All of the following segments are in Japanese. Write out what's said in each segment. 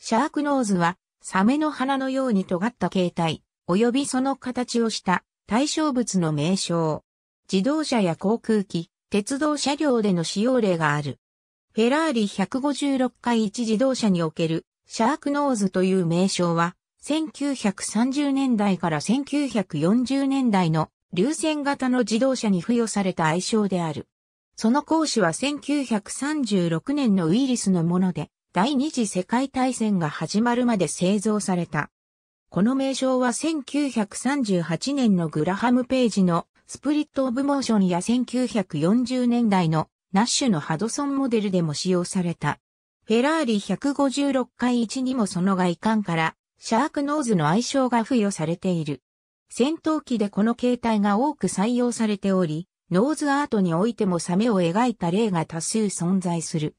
シャークノーズは、サメの花のように尖った形態、及びその形をした対象物の名称。自動車や航空機、鉄道車両での使用例がある。フェラーリ156回1自動車におけるシャークノーズという名称は、1930年代から1940年代の流線型の自動車に付与された愛称である。その講師は1936年のウイリスのもので、第二次世界大戦が始まるまで製造された。この名称は1938年のグラハム・ページのスプリット・オブ・モーションや1940年代のナッシュのハドソンモデルでも使用された。フェラーリ156回1にもその外観からシャークノーズの愛称が付与されている。戦闘機でこの形態が多く採用されており、ノーズアートにおいてもサメを描いた例が多数存在する。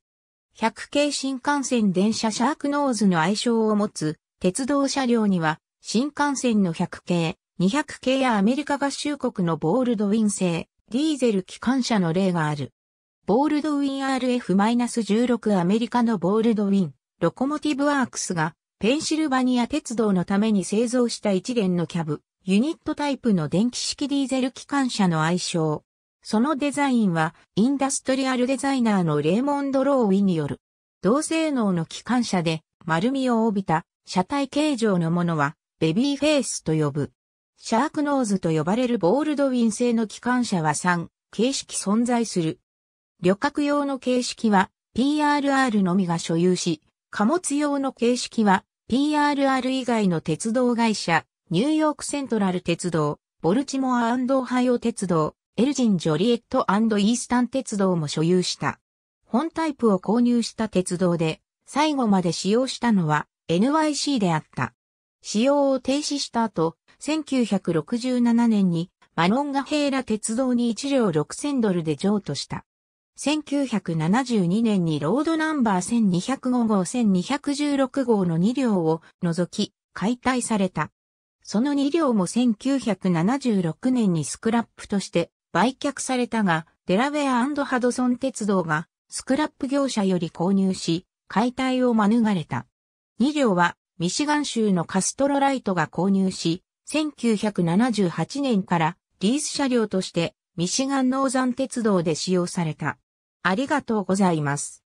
100系新幹線電車シャークノーズの愛称を持つ鉄道車両には新幹線の100系、200系やアメリカ合衆国のボールドウィン製、ディーゼル機関車の例がある。ボールドウィン RF-16 アメリカのボールドウィン、ロコモティブワークスがペンシルバニア鉄道のために製造した一連のキャブ、ユニットタイプの電気式ディーゼル機関車の愛称、そのデザインは、インダストリアルデザイナーのレーモンド・ローウィによる、同性能の機関車で丸みを帯びた車体形状のものは、ベビーフェイスと呼ぶ。シャークノーズと呼ばれるボールドウィン製の機関車は3、形式存在する。旅客用の形式は PRR のみが所有し、貨物用の形式は PRR 以外の鉄道会社、ニューヨークセントラル鉄道、ボルチモアオハイオ鉄道、エルジン・ジョリエットイースタン鉄道も所有した。本タイプを購入した鉄道で、最後まで使用したのは NYC であった。使用を停止した後、1967年にマノンガヘーラ鉄道に1両6000ドルで譲渡した。1972年にロードナンバー1205号1216号の2両を除き解体された。その2両も1976年にスクラップとして売却されたが、デラウェアハドソン鉄道がスクラップ業者より購入し、解体を免れた。2両はミシガン州のカストロライトが購入し、1978年からリース車両としてミシガン農山鉄道で使用された。ありがとうございます。